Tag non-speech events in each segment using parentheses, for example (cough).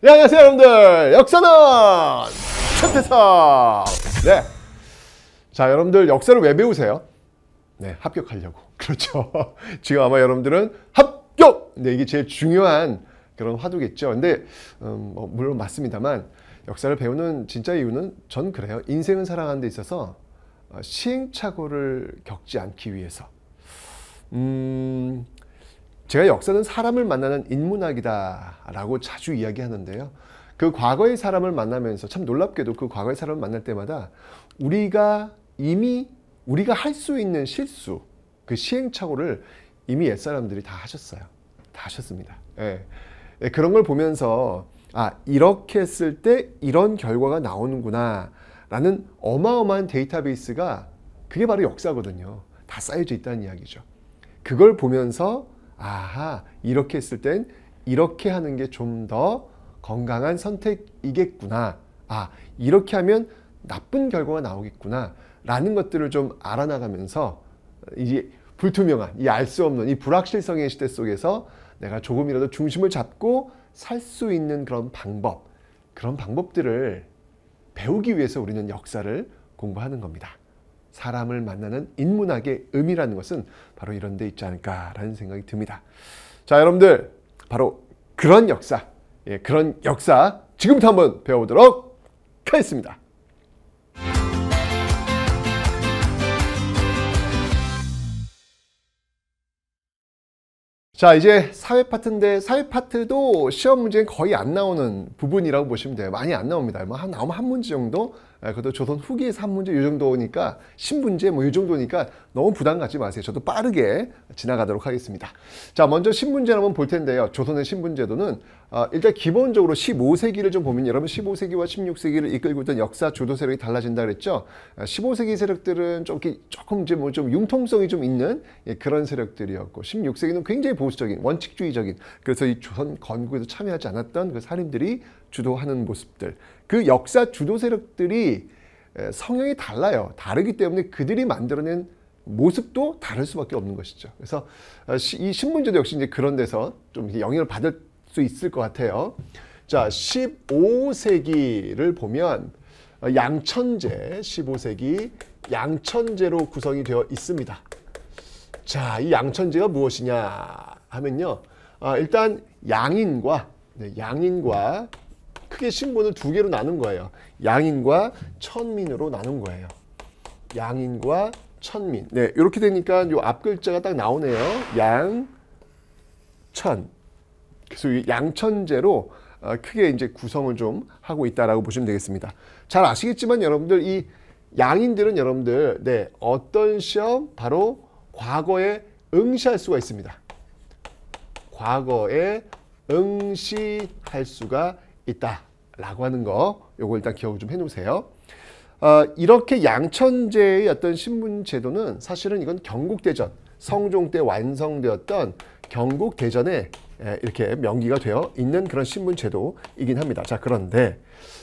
네, 안녕하세요 여러분들 역사는 최태성 네. 자 여러분들 역사를 왜 배우세요? 네 합격하려고 (laughs) 그렇죠 지금 아마 여러분들은 합격! 네 이게 제일 중요한 그런 화두겠죠 근데 음, 뭐 물론 맞습니다만 역사를 배우는 진짜 이유는 전 그래요 인생을 살아가는 데 있어서 어, 시행착오를 겪지 않기 위해서 음, 제가 역사는 사람을 만나는 인문학이다 라고 자주 이야기하는데요. 그 과거의 사람을 만나면서 참 놀랍게도 그 과거의 사람을 만날 때마다 우리가 이미 우리가 할 수 있는 실수, 그 시행착오를 이미 옛사람들이 다 하셨어요. 다 하셨습니다. 예. 예, 그런 걸 보면서 아 이렇게 했을 때 이런 결과가 나오는구나 라는 어마어마한 데이터베이스가 그게 바로 역사거든요. 다 쌓여져 있다는 이야기죠. 그걸 보면서 아하, 이렇게 했을 땐 이렇게 하는 게 좀 더 건강한 선택이겠구나. 아, 이렇게 하면 나쁜 결과가 나오겠구나. 라는 것들을 좀 알아나가면서 어, 이제 불투명한, 이 알 수 없는 이 불확실성의 시대 속에서 내가 조금이라도 중심을 잡고 살 수 있는 그런 방법, 그런 방법들을 배우기 위해서 우리는 역사를 공부하는 겁니다. 사람을 만나는 인문학의 의미라는 것은 바로 이런 데 있지 않을까라는 생각이 듭니다. 자, 여러분들 바로 그런 역사, 예, 그런 역사 지금부터 한번 배워보도록 하겠습니다. 자 이제 사회 파트인데 사회 파트도 시험 문제는 거의 안 나오는 부분이라고 보시면 돼요 많이 안 나옵니다 뭐 한, 아마 한 문제 정도 예, 그것도 조선 후기 산문제이 정도니까 신0문제뭐 이 정도니까 너무 부담 갖지 마세요. 저도 빠르게 지나가도록 하겠습니다. 자 먼저 신문제를 한번 볼 텐데요. 조선의 신분제도는 어, 일단 기본적으로 15세기를 좀 보면 여러분 15세기와 16세기를 이끌고 있던 역사 주도 세력이 달라진다 그랬죠. 15세기 어, 세력들은 좀 조금 이제 뭐 좀 융통성이 좀 있는 예, 그런 세력들이었고 16세기는 굉장히 보수적인 원칙주의적인 그래서 이 조선 건국에도 참여하지 않았던 그 사림들이 주도하는 모습들 그 역사 주도 세력들이 성향이 달라요. 다르기 때문에 그들이 만들어낸 모습도 다를 수밖에 없는 것이죠. 그래서 어, 이 신문제도 역시 이제 그런 데서 좀 영향을 받을 수 있을 것 같아요. 자, 15세기를 보면 어, 양천제, 15세기 양천제로 구성이 되어 있습니다. 자, 이 양천제가 무엇이냐 하면요. 아, 일단 양인과 네, 양인과 크게 신분을 두 개로 나눈 거예요. 양인과 천민으로 나눈 거예요. 양인과 천민. 네, 이렇게 되니까 요앞 글자가 딱 나오네요. 양, 천. 그래서 이 양천제로 어, 크게 이제 구성을 좀 하고 있다라고 보시면 되겠습니다. 잘 아시겠지만 여러분들 이 양인들은 여러분들 네, 어떤 시험 바로 과거에 응시할 수가 있습니다. 과거에 응시할 수가 있다라고 하는 거 요거 일단 기억을 좀 해놓으세요. 어, 이렇게 양천제의 어떤 신문 제도는 사실은 이건 경국대전 성종 때 완성되었던 경국대전에 예, 이렇게 명기가 되어 있는 그런 신문 제도이긴 합니다. 자 그런데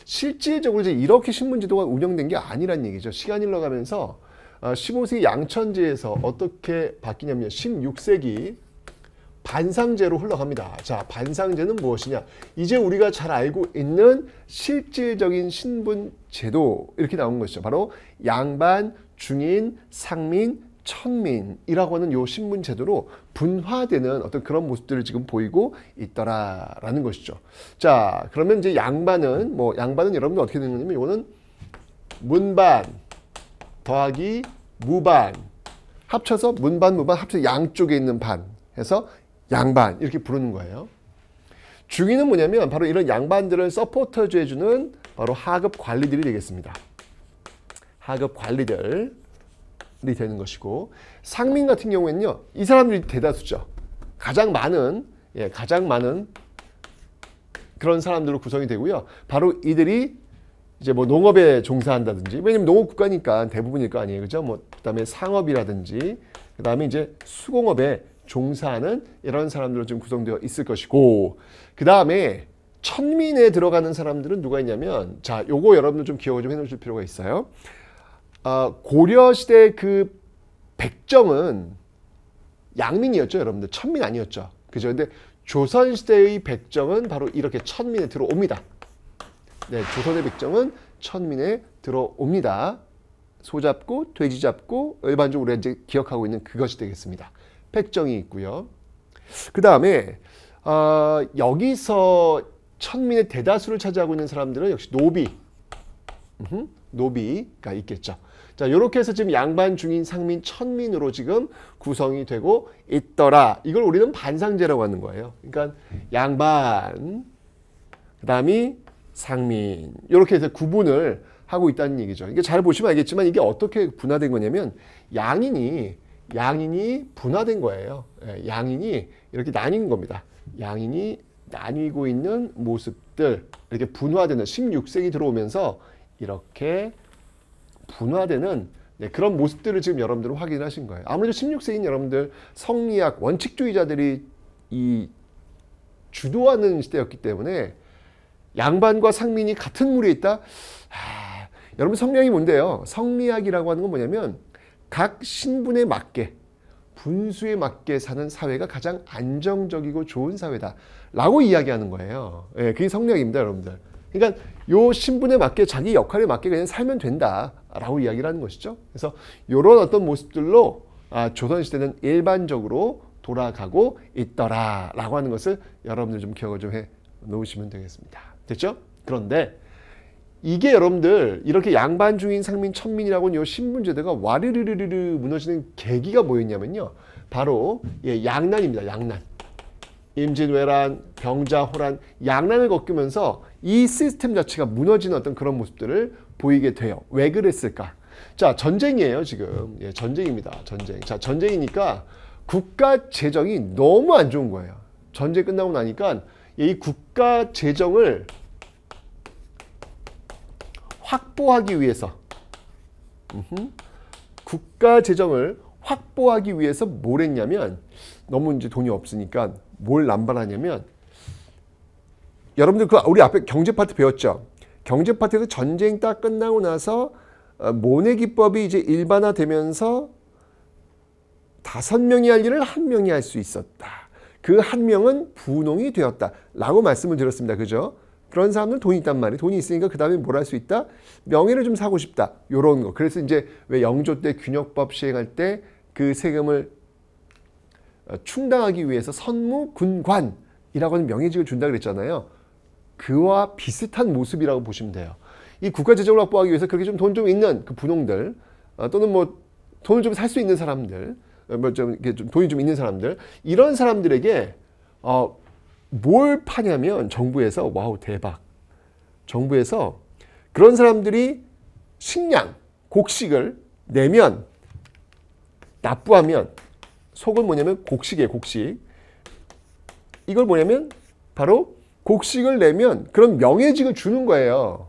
실질적으로 이제 이렇게 신문 제도가 운영된 게 아니란 얘기죠. 시간이 흘러가면서 15세기 어, 양천지에서 어떻게 바뀌냐면 16세기 반상제로 흘러갑니다. 자, 반상제는 무엇이냐? 이제 우리가 잘 알고 있는 실질적인 신분 제도 이렇게 나온 것이죠. 바로 양반, 중인, 상민, 천민이라고 하는 요 신분 제도로 분화되는 어떤 그런 모습들을 지금 보이고 있더라라는 것이죠. 자, 그러면 이제 양반은 뭐 양반은 여러분들 어떻게 되는 거냐면 이거는 문반 더하기 무반 합쳐서 문반 무반 합쳐 양쪽에 있는 반 해서 양반 이렇게 부르는 거예요. 주기는 뭐냐면 바로 이런 양반들을 서포터즈 해주는 바로 하급 관리들이 되겠습니다. 하급 관리들이 되는 것이고 상민 같은 경우에는요. 이 사람들이 대다수죠. 가장 많은 예, 가장 많은 그런 사람들로 구성이 되고요. 바로 이들이 이제 뭐 농업에 종사한다든지 왜냐면 농업 국가니까 대부분일 거 아니에요. 그죠? 뭐 그다음에 상업이라든지 그다음에 이제 수공업에 종사하는 이런 사람들로 좀 구성되어 있을 것이고 그 다음에 천민에 들어가는 사람들은 누가 있냐면 자 요거 여러분들 좀 기억을 좀 해놓으실 필요가 있어요 어, 아, 고려시대 그 백정은 양민이었죠 여러분들 천민 아니었죠 그죠 근데 조선시대의 백정은 바로 이렇게 천민에 들어옵니다 네 조선의 백정은 천민에 들어옵니다 소 잡고 돼지 잡고 일반적으로 이제 기억하고 있는 그것이 되겠습니다 백정이 있고요. 그 다음에 어, 아, 여기서 천민의 대다수를 차지하고 있는 사람들은 역시 노비, 으흠, 노비가 있겠죠. 자, 이렇게 해서 지금 양반, 중인, 상민, 천민으로 지금 구성이 되고 있더라. 이걸 우리는 반상제라고 하는 거예요. 그러니까 양반, 그 다음이 상민 이렇게 해서 구분을 하고 있다는 얘기죠. 이게 잘 보시면 알겠지만 이게 어떻게 분화된 거냐면 양인이 양인이 분화된 거예요. 예, 양인이 이렇게 나뉜 겁니다. 양인이 나뉘고 있는 모습들 이렇게 분화되는 16세기 들어오면서 이렇게 분화되는 네, 그런 모습들을 지금 여러분들은 확인하신 거예요. 아무래도 16세기인 여러분들 성리학 원칙주의자들이 이 주도하는 시대였기 때문에 양반과 상민이 같은 물에 있다. 하... 여러분 성리학이 뭔데요? 성리학이라고 하는 건 뭐냐면 각 신분에 맞게 분수에 맞게 사는 사회가 가장 안정적이고 좋은 사회다 라고 이야기하는 거예요. 예, 그게 성리입니다 여러분들. 그러니까 요 신분에 맞게 자기 역할에 맞게 그냥 살면 된다 라고 이야기를 하는 것이죠. 그래서 이런 어떤 모습들로 아, 조선시대는 일반적으로 돌아가고 있더라 라고 하는 것을 여러분들 좀 기억을 좀 해 놓으시면 되겠습니다. 됐죠? 그런데 이게 여러분들 이렇게 양반 중인 상민 천민이라고 는이 신분제도가 와르르르르 무너지는 계기가 뭐였냐면요. 바로 예, 양난입니다. 양난. 임진왜란, 병자호란, 양난을 겪으면서 이 시스템 자체가 무너지는 어떤 그런 모습들을 보이게 돼요. 왜 그랬을까? 자, 전쟁이에요, 지금. 예, 전쟁입니다. 전쟁. 자, 전쟁이니까 국가 재정이 너무 안 좋은 거예요. 전쟁 끝나고 나니까 이 국가 재정을 확보하기 위해서 국가 재정을 확보하기 위해서 뭘 했냐면 너무 이제 돈이 없으니까 뭘 남발하냐면 여러분들 그 우리 앞에 경제 파트 배웠죠. 경제 파트에서 전쟁 딱 끝나고 나서 어, 모내 기법이 이제 일반화되면서 다섯 명이 할 일을 한 명이 할 수 있었다. 그 한 명은 분홍이 되었다. 라고 말씀을 드렸습니다. 그죠? 그런 사람들 돈이 있단 말이에요. 돈이 있으니까 그 다음에 뭘 할 수 있다? 명예를 좀 사고 싶다. 요런 거. 그래서 이제 왜 영조 때 균역법 시행할 때 그 세금을 어, 충당하기 위해서 선무 군관이라고 하는 명예직을 준다 그랬잖아요. 그와 비슷한 모습이라고 보시면 돼요. 이 국가 재정을 확보하기 위해서 그렇게 좀 돈좀 좀 있는 그 분홍들 어, 또는 뭐 돈을 좀 살 수 있는 사람들 어, 뭐좀 돈이 좀 있는 사람들 이런 사람들에게 어, 뭘 파냐면 정부에서 와우 대박. 정부에서 그런 사람들이 식량, 곡식을 내면 납부하면 속은 뭐냐면 곡식이에요. 곡식. 이걸 뭐냐면 바로 곡식을 내면 그런 명예직을 주는 거예요.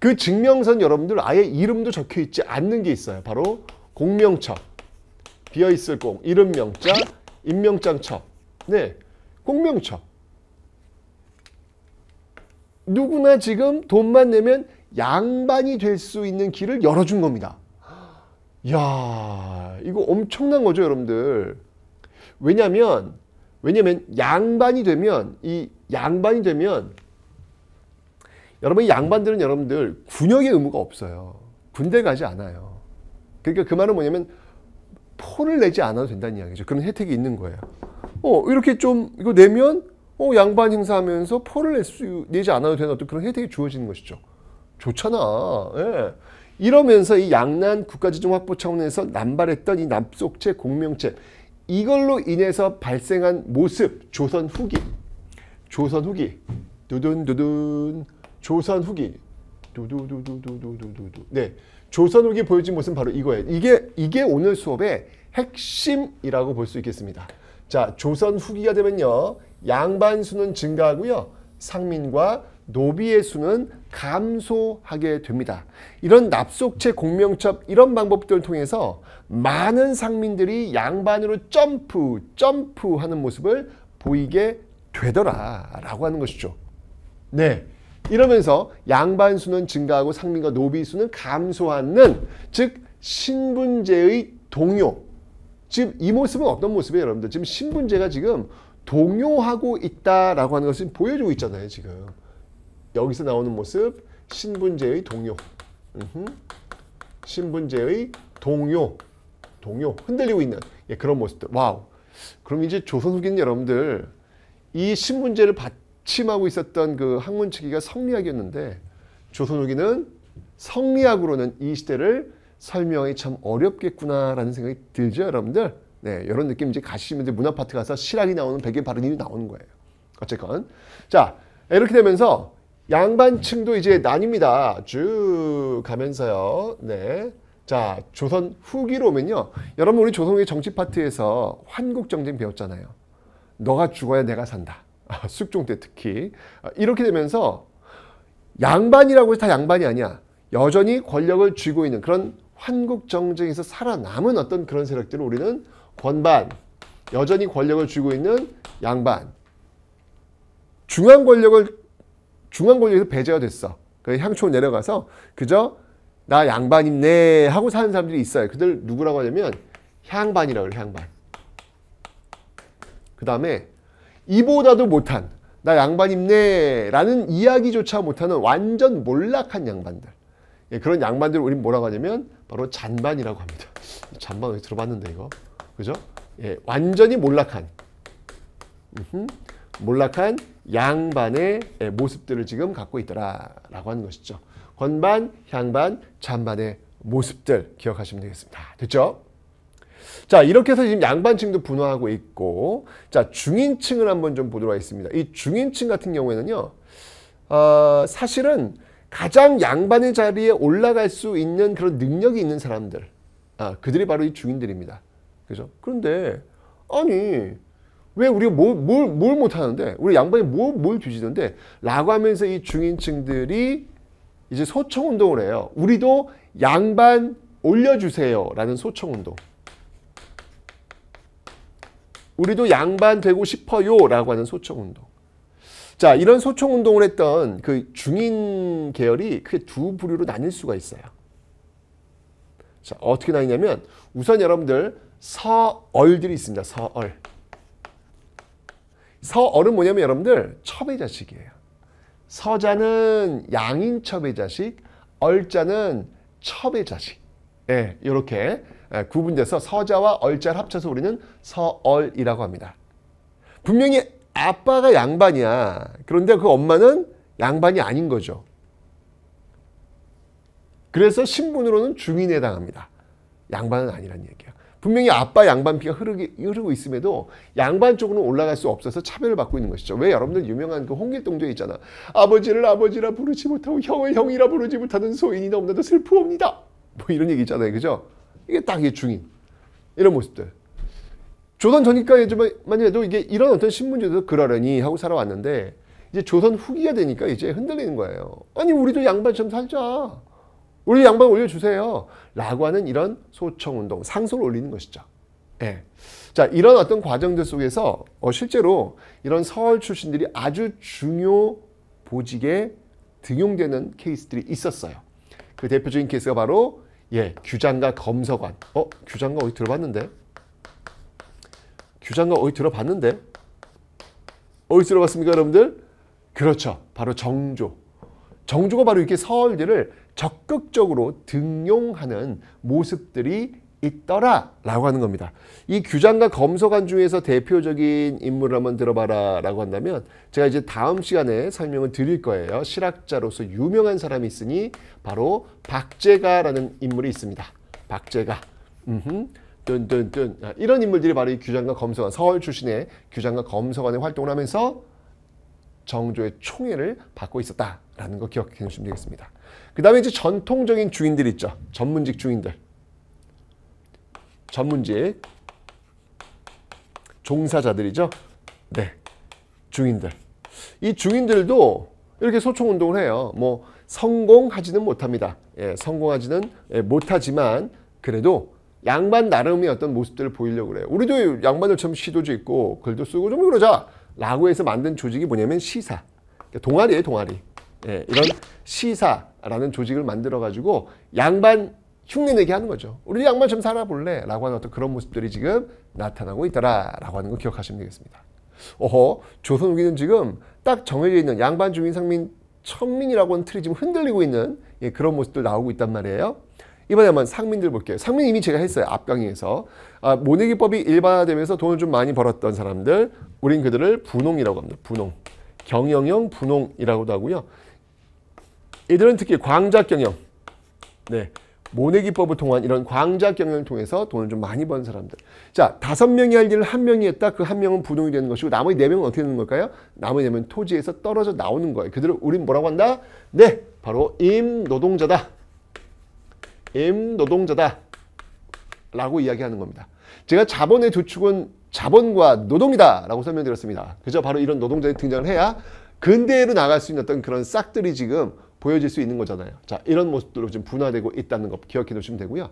그증명선 여러분들 아예 이름도 적혀 있지 않는 게 있어요. 바로 공명첩. 비어있을 공, 이름명자, 임명장첩. 네, 공명처. 누구나 지금 돈만 내면 양반이 될 수 있는 길을 열어준 겁니다. 야 이거 엄청난 거죠, 여러분들. 왜냐면, 왜냐면 양반이 되면, 이 양반이 되면, 여러분, 양반들은 여러분들 군역의 의무가 없어요. 군대 가지 않아요. 그러니까 그 말은 뭐냐면, 폰을 내지 않아도 된다는 이야기죠. 그런 혜택이 있는 거예요. 어, 이렇게 좀 이거 내면 어, 양반 행사하면서 포를 낼 수, 내지 않아도 되는 어떤 그런 혜택이 주어지는 것이죠. 좋잖아. 예. 이러면서 이 양난 국가지정 확보 차원에서 남발했던 이 납속체 공명체 이걸로 인해서 발생한 모습 조선 후기 조선 후기 두둔두둔 조선 후기 두두두두두두두두 네 조선 후기 보여진 모습은 바로 이거예요 이게 이게 오늘 수업의 핵심이라고 볼 수 있겠습니다. 자, 조선 후기가 되면요. 양반 수는 증가하고요. 상민과 노비의 수는 감소하게 됩니다. 이런 납속체 공명첩 이런 방법들을 통해서 많은 상민들이 양반으로 점프 점프하는 모습을 보이게 되더라라고 하는 것이죠. 네. 이러면서 양반 수는 증가하고 상민과 노비 수는 감소하는 즉 신분제의 동요 지금 이 모습은 어떤 모습이에요, 여러분들? 지금 신분제가 지금 동요하고 있다라고 하는 것을 보여주고 있잖아요, 지금. 여기서 나오는 모습, 신분제의 동요. 으흠. 신분제의 동요. 동요. 흔들리고 있는 예, 그런 모습들. 와우. 그럼 이제 조선 후기는 여러분들 이 신분제를 받침하고 있었던 그 학문 체계가 성리학이었는데 조선 후기는 성리학으로는 이 시대를 설명이 참 어렵겠구나라는 생각이 들죠, 여러분들? 네, 이런 느낌 이제 가시면 이제 문화파트 가서 실학이 나오는 백의 발음이 나오는 거예요. 어쨌건. 자, 이렇게 되면서 양반층도 이제 나뉩니다. 쭉 가면서요. 네. 자, 조선 후기로 오면요. 여러분, 우리 조선의 정치 파트에서 환국정쟁 배웠잖아요. 너가 죽어야 내가 산다. 아, 숙종 때 특히. 아, 이렇게 되면서 양반이라고 해서 다 양반이 아니야. 여전히 권력을 쥐고 있는 그런 한국 정쟁에서 살아남은 어떤 그런 세력들을 우리는 권반, 여전히 권력을 쥐고 있는 양반, 중앙 권력을 중앙 권력에서 배제가 됐어. 그 향촌 내려가서 그저 나 양반인네 하고 사는 사람들이 있어요. 그들 누구라고 하냐면 향반이라고 그래 향반. 그 다음에 이보다도 못한 나 양반입네 라는 이야기조차 못하는 완전 몰락한 양반들. 예, 그런 양반들을 우리는 뭐라고 하냐면 바로 잔반이라고 합니다. 잔반 어디 들어봤는데 이거. 그죠? 예, 완전히 몰락한 으흠, 몰락한 양반의 예, 모습들을 지금 갖고 있더라라고 하는 것이죠. 건반, 향반, 잔반의 모습들 기억하시면 되겠습니다. 됐죠? 자 이렇게 해서 지금 양반층도 분화하고 있고 자 중인층을 한번 좀 보도록 하겠습니다. 이 중인층 같은 경우에는요. 어, 사실은 가장 양반의 자리에 올라갈 수 있는 그런 능력이 있는 사람들 아, 그들이 바로 이 주인들입니다. 그죠? 그런데 아니 왜 우리가 뭘, 뭘, 뭘 못하는데 우리 양반이 뭐, 뭘, 뭘 뒤지던데 라고 하면서 이 중인층들이 이제 소청운동을 해요. 우리도 양반 올려주세요 라는 소청운동. 우리도 양반 되고 싶어요 라고 하는 소청운동. 자, 이런 소총 운동을 했던 그 중인 계열이 크게 두 부류로 나뉠 수가 있어요. 자, 어떻게 나뉘냐면 우선 여러분들 서얼들이 있습니다. 서얼. 서얼은 뭐냐면 여러분들 첩의 자식이에요. 서자는 양인 첩의 자식, 얼자는 첩의 자식. 예, 이렇게 예, 구분돼서 서자와 얼자를 합쳐서 우리는 서얼이라고 합니다. 분명히 아빠가 양반이야. 그런데 그 엄마는 양반이 아닌 거죠. 그래서 신분으로는 중인에 해당합니다. 양반은 아니란 얘기야. 분명히 아빠 양반 피가 흐르기, 흐르고 있음에도 양반 쪽으로 는 올라갈 수 없어서 차별을 받고 있는 것이죠. 왜 여러분들 유명한 그홍길동조에 있잖아. 아버지를 아버지라 부르지 못하고 형을 형이라 부르지 못하는 소인이 너무나도 슬프옵니다. 뭐 이런 얘기 있잖아요. 그죠? 이게 딱 이게 중인. 이런 모습들. 조선 전기까지만 해도 이게 이런 어떤 신문제도 그러려니 하고 살아왔는데 이제 조선 후기가 되니까 이제 흔들리는 거예요. 아니 우리도 양반처럼 살자. 우리 양반 올려주세요. 라고 하는 이런 소청운동, 상소를 올리는 것이죠. 예. 자, 이런 어떤 과정들 속에서 어, 실제로 이런 서울 출신들이 아주 중요 보직에 등용되는 케이스들이 있었어요. 그 대표적인 케이스가 바로 예, 규장과 검서관. 어, 규장과 어디 들어봤는데? 규장관 어디 들어봤는데? 어디 들어봤습니까 여러분들? 그렇죠. 바로 정조. 정조가 바로 이렇게 서울들을 적극적으로 등용하는 모습들이 있더라 라고 하는 겁니다. 이 규장과 검소관 중에서 대표적인 인물을 한번 들어봐라 라고 한다면 제가 이제 다음 시간에 설명을 드릴 거예요. 실학자로서 유명한 사람이 있으니 바로 박제가라는 인물이 있습니다. 박제가. 음흠. 뚠뚠뚠 이런 인물들이 바로 이 규장과 검서관 서울 출신의 규장과 검서관의 활동을 하면서 정조의 총애를 받고 있었다라는 거 기억해 주시면 되겠습니다. 그 다음에 이제 전통적인 주인들 있죠. 전문직 주인들. 전문직 종사자들이죠. 네. 중인들. 이 중인들도 이렇게 소총운동을 해요. 뭐 성공하지는 못합니다. 예, 성공하지는 예, 못하지만 그래도 양반 나름의 어떤 모습들을 보이려고 그래요. 우리도 양반을 참 시도도 있고 글도 쓰고 좀 그러자 라고 해서 만든 조직이 뭐냐면 시사. 그러니까 동아리예요 동아리. 예, 이런 시사라는 조직을 만들어가지고 양반 흉내내게 하는 거죠. 우리 양반 처럼 살아볼래? 라고 하는 어떤 그런 모습들이 지금 나타나고 있더라 라고 하는 거 기억하시면 되겠습니다. 어허 조선 후기는 지금 딱 정해져 있는 양반 주민 상민 천민이라고 하는 틀이 지금 흔들리고 있는 예, 그런 모습들 나오고 있단 말이에요. 이번에 한번 상민들 볼게요. 상민 이미 제가 했어요. 앞 강의에서. 아, 모내기법이 일반화되면서 돈을 좀 많이 벌었던 사람들, 우린 그들을 분홍이라고 합니다. 분홍. 경영형 분홍이라고도 하고요. 이들은 특히 광자경영, 네, 모내기법을 통한 이런 광자경영을 통해서 돈을 좀 많이 번 사람들. 자, 다섯 명이 할 일을 한 명이 했다. 그 한 명은 분홍이 되는 것이고 나머지 네 명은 어떻게 되는 걸까요? 나머지 네 명은 토지에서 떨어져 나오는 거예요. 그들을 우린 뭐라고 한다? 네, 바로 임노동자다. M 노동자다 라고 이야기하는 겁니다. 제가 자본의 조축은 자본과 노동이다 라고 설명드렸습니다. 그저 바로 이런 노동자의 등장을 해야 근대로 나갈 수 있는 어떤 그런 싹들이 지금 보여질 수 있는 거잖아요. 자 이런 모습들로 지금 분화되고 있다는 것 기억해 놓으시면 되고요.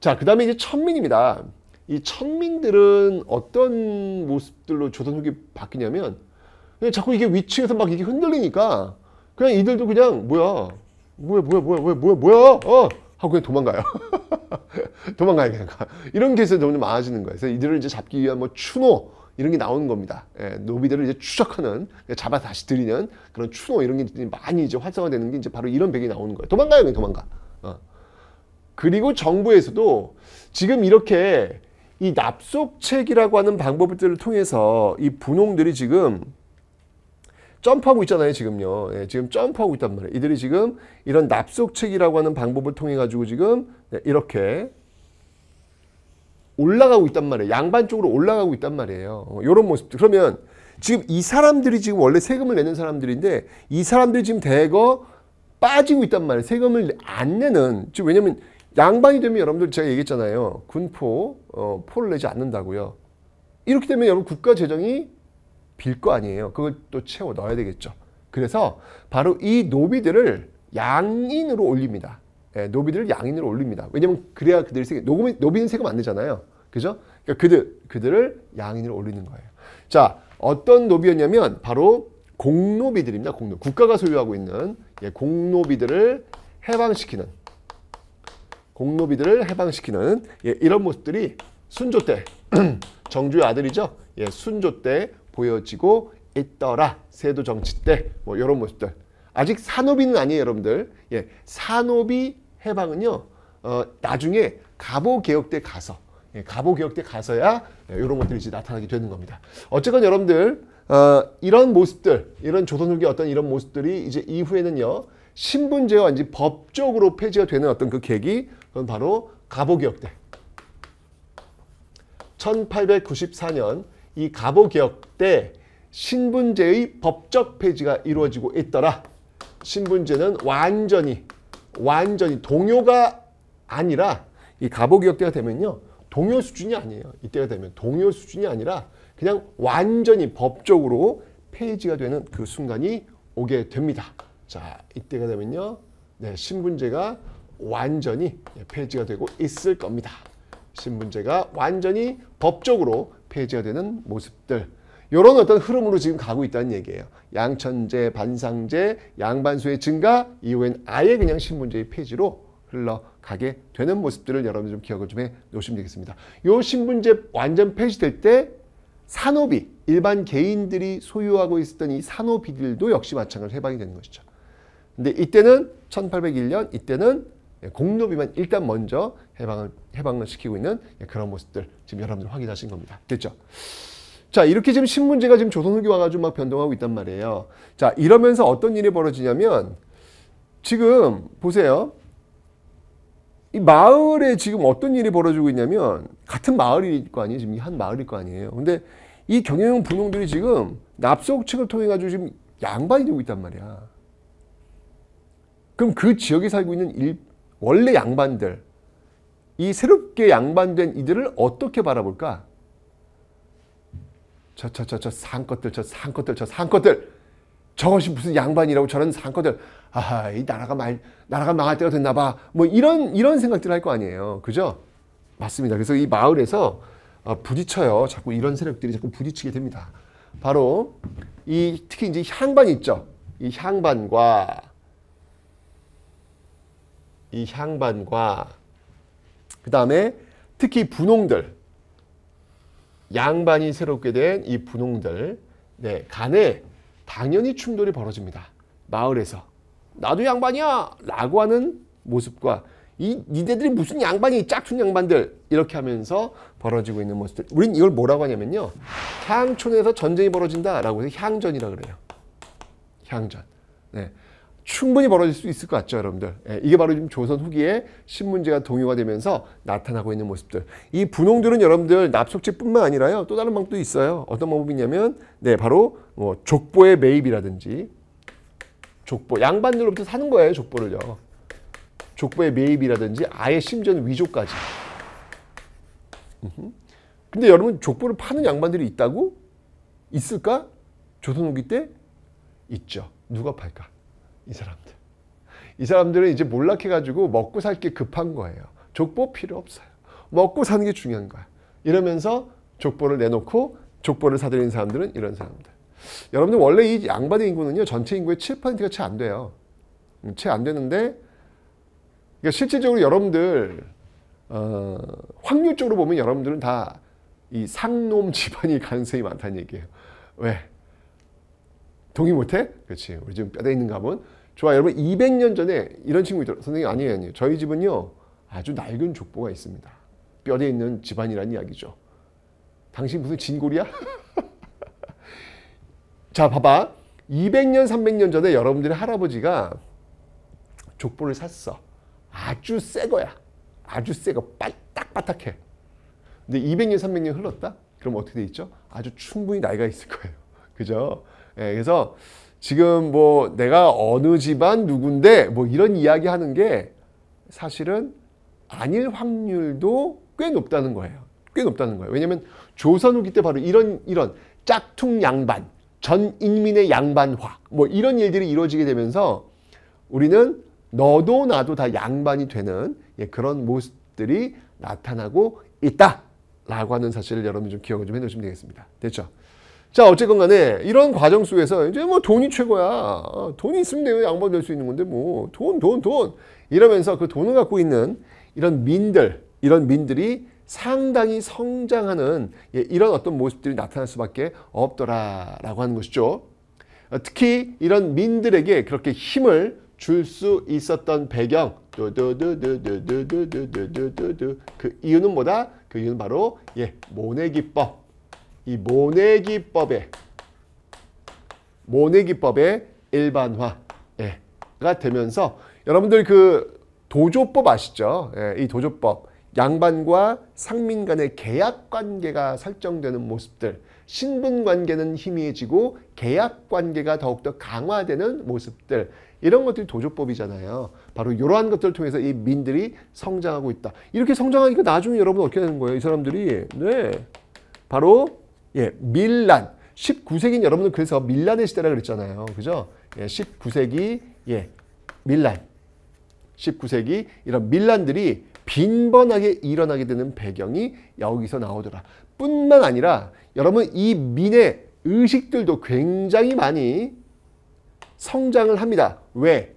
자그 다음에 이제 천민입니다. 이 천민들은 어떤 모습들로 조선 후기 바뀌냐면 그냥 자꾸 이게 위층에서 막 이게 흔들리니까 그냥 이들도 그냥 뭐야 뭐야 뭐야 뭐야 뭐야 뭐야 뭐야 어 하고 그냥 도망가요. (laughs) 도망가요 그냥 이런 게있어가 점점 많아지는 거예요. 그래서 이들을 이제 잡기 위한 뭐 추노 이런 게 나오는 겁니다. 예, 노비들을 이제 추적하는 예, 잡아 다시 들이는 그런 추노 이런 게 많이 이제 활성화되는 게 이제 바로 이런 백이 나오는 거예요. 도망가요 그냥 도망가. 어. 그리고 정부에서도 지금 이렇게 이 납속책이라고 하는 방법들을 통해서 이 분홍들이 지금 점프하고 있잖아요 지금요 예, 지금 점프하고 있단 말이에요 이들이 지금 이런 납속책이라고 하는 방법을 통해 가지고 지금 네, 이렇게 올라가고 있단 말이에요 양반 쪽으로 올라가고 있단 말이에요 이런 어, 모습 그러면 지금 이 사람들이 지금 원래 세금을 내는 사람들인데 이 사람들이 지금 대거 빠지고 있단 말이에요 세금을 안 내는 지금 왜냐면 양반이 되면 여러분들 제가 얘기했잖아요 군포 어, 포를 내지 않는다고요 이렇게 되면 여러분 국가 재정이 빌거 아니에요. 그걸 또 채워 넣어야 되겠죠. 그래서 바로 이 노비들을 양인으로 올립니다. 예, 노비들을 양인으로 올립니다. 왜냐면 그래야 그들이 세금, 노비, 노비는 세금 안 내잖아요. 그죠? 그러니까 그들, 그들을 양인으로 올리는 거예요. 자, 어떤 노비였냐면 바로 공노비들입니다. 공노. 국가가 소유하고 있는 예, 공노비들을 해방시키는 공노비들을 해방시키는 예, 이런 모습들이 순조 때 (clears throat) 정주의 아들이죠. 예, 순조 때 보여지고 있더라. 세도 정치 때 뭐 이런 모습들. 아직 산업인은 아니에요, 여러분들. 예, 산업이 해방은요. 어, 나중에 가보 개혁 때 가서 예, 가보 개혁 때 가서야 예, 이런 것들이 이제 나타나게 되는 겁니다. 어쨌건 여러분들 어, 이런 모습들, 이런 조선후기 어떤 이런 모습들이 이제 이후에는요. 신분제와 이제 법적으로 폐지가 되는 어떤 그 계기 그건 바로 가보개혁 때 1894년 이갑오 개혁 때 신분제의 법적 폐지가 이루어지고 있더라. 신분제는 완전히 완전히 동요가 아니라 이갑오 개혁 때가 되면요. 동요 수준이 아니에요. 이때가 되면 동요 수준이 아니라 그냥 완전히 법적으로 폐지가 되는 그 순간이 오게 됩니다. 자, 이때가 되면요. 네, 신분제가 완전히 폐지가 되고 있을 겁니다. 신분제가 완전히 법적으로 폐지가 되는 모습들 이런 어떤 흐름으로 지금 가고 있다는 얘기예요. 양천제, 반상제, 양반수의 증가 이후엔 아예 그냥 신분제의 폐지로 흘러가게 되는 모습들을 여러분 좀 기억을 좀 해 놓으시면 되겠습니다. 요 신분제 완전 폐지될 때 산업이 일반 개인들이 소유하고 있었던 이 산업이들도 역시 마찬가지로 해방이 되는 것이죠. 근데 이때는 1801년 이때는 공노비만 일단 먼저 해방을, 해방을 시키고 있는 예, 그런 모습들 지금 여러분들 확인하신 겁니다. 됐죠? 자, 이렇게 지금 신문지가 지금 조선후기 와가지고 막 변동하고 있단 말이에요. 자, 이러면서 어떤 일이 벌어지냐면 지금 보세요. 이 마을에 지금 어떤 일이 벌어지고 있냐면 같은 마을일 거 아니에요. 지금 한 마을일 거 아니에요. 근데 이 경영 용 분홍들이 지금 납속 층을 통해 가지고 지금 양반이 되고 있단 말이야. 그럼 그 지역에 살고 있는 일, 원래 양반들 이 새롭게 양반된 이들을 어떻게 바라볼까? 저, 저, 저, 저 상것들, 저 상것들, 저 상것들. 저것이 무슨 양반이라고 저런 상것들. 아, 이 나라가 말, 나라가 망할 때가 됐나 봐. 뭐 이런, 이런 생각들 할거 아니에요. 그죠? 맞습니다. 그래서 이 마을에서 어, 부딪혀요. 자꾸 이런 세력들이 자꾸 부딪히게 됩니다. 바로 이 특히 이제 향반 있죠. 이 향반과 이 향반과 그 다음에 특히 분홍들 양반이 새롭게 된 이 분홍들 네, 간에 당연히 충돌이 벌어집니다. 마을에서 나도 양반이야 라고 하는 모습과 이 니네들이 무슨 양반이 짝퉁 양반들 이렇게 하면서 벌어지고 있는 모습들 우린 이걸 뭐라고 하냐면요 향촌에서 전쟁이 벌어진다 라고 해서 향전이라 그래요 향전 네. 충분히 벌어질 수 있을 것 같죠, 여러분들. 예, 이게 바로 지금 조선 후기에 신문지가 동요가 되면서 나타나고 있는 모습들. 이 분홍들은 여러분들 납속제뿐만 아니라요. 또 다른 방법도 있어요. 어떤 방법이냐면 네, 바로 뭐 족보의 매입이라든지 족보 양반들로부터 사는 거예요, 족보를요. 족보의 매입이라든지 아예 심지어 위조까지. 근데 여러분 족보를 파는 양반들이 있다고? 있을까? 조선 후기 때 있죠. 누가 팔까? 이 사람들. 이 사람들은 이제 몰락해가지고 먹고 살 게 급한 거예요. 족보 필요 없어요. 먹고 사는 게 중요한 거야. 이러면서 족보를 내놓고 족보를 사들인 사람들은 이런 사람들. 여러분들 원래 이 양반의 인구는요. 전체 인구의 7%가 채 안 돼요. 음, 채안 되는데 그러니까 실질적으로 여러분들 어, 확률적으로 보면 여러분들은 다 이 상놈 집안일 가능성이 많다는 얘기예요. 왜? 동의 못해? 그렇지. 우리 지금 뼈대 있는 가문 좋아 여러분 200년 전에 이런 친구 있죠. 선생님 아니에요 아니에요. 저희 집은요 아주 낡은 족보가 있습니다. 뼈대 있는 집안이란 이야기죠. 당신 무슨 진골이야? (laughs) 자 봐봐 200년 300년 전에 여러분들의 할아버지가 족보를 샀어. 아주 새 거야. 아주 새거 빨딱빠딱해 근데 200년 300년 흘렀다? 그럼 어떻게 돼 있죠? 아주 충분히 나이가 있을 거예요. (laughs) 그죠? 예, 그래서 지금 뭐 내가 어느 집안 누군데 뭐 이런 이야기 하는 게 사실은 아닐 확률도 꽤 높다는 거예요. 꽤 높다는 거예요. 왜냐면 조선 후기 때 바로 이런 이런 짝퉁 양반, 전 인민의 양반화 뭐 이런 일들이 이루어지게 되면서 우리는 너도 나도 다 양반이 되는 예, 그런 모습들이 나타나고 있다라고 하는 사실을 여러분 좀 기억을 좀 해놓으시면 되겠습니다. 됐죠? 자 어쨌건 간에 이런 과정 속에서 이제 뭐 돈이 최고야 돈이 있으면 내가 양보될 수 있는 건데 뭐 돈 돈, 돈 이러면서 그 돈을 갖고 있는 이런 민들 이런 민들이 상당히 성장하는 이런 어떤 모습들이 나타날 수밖에 없더라라고 하는 것이죠. 특히 이런 민들에게 그렇게 힘을 줄 수 있었던 배경 그 이유는 뭐다? 그 이유는 바로 예, 모내 기법 이 모내기법의 모내기법의 일반화가 되면서 여러분들 그 도조법 아시죠? 예, 이 도조법 양반과 상민 간의 계약관계가 설정되는 모습들 신분관계는 희미해지고 계약관계가 더욱더 강화되는 모습들 이런 것들이 도조법이잖아요. 바로 이러한 것들을 통해서 이 민들이 성장하고 있다. 이렇게 성장하니까 나중에 여러분 어떻게 되는 거예요? 이 사람들이 네 바로 예, 밀란. 19세기는 여러분들 그래서 밀란의 시대라 그랬잖아요. 그죠? 예, 19세기 예, 밀란. 19세기 이런 밀란들이 빈번하게 일어나게 되는 배경이 여기서 나오더라. 뿐만 아니라 여러분 이 민의 의식들도 굉장히 많이 성장을 합니다. 왜?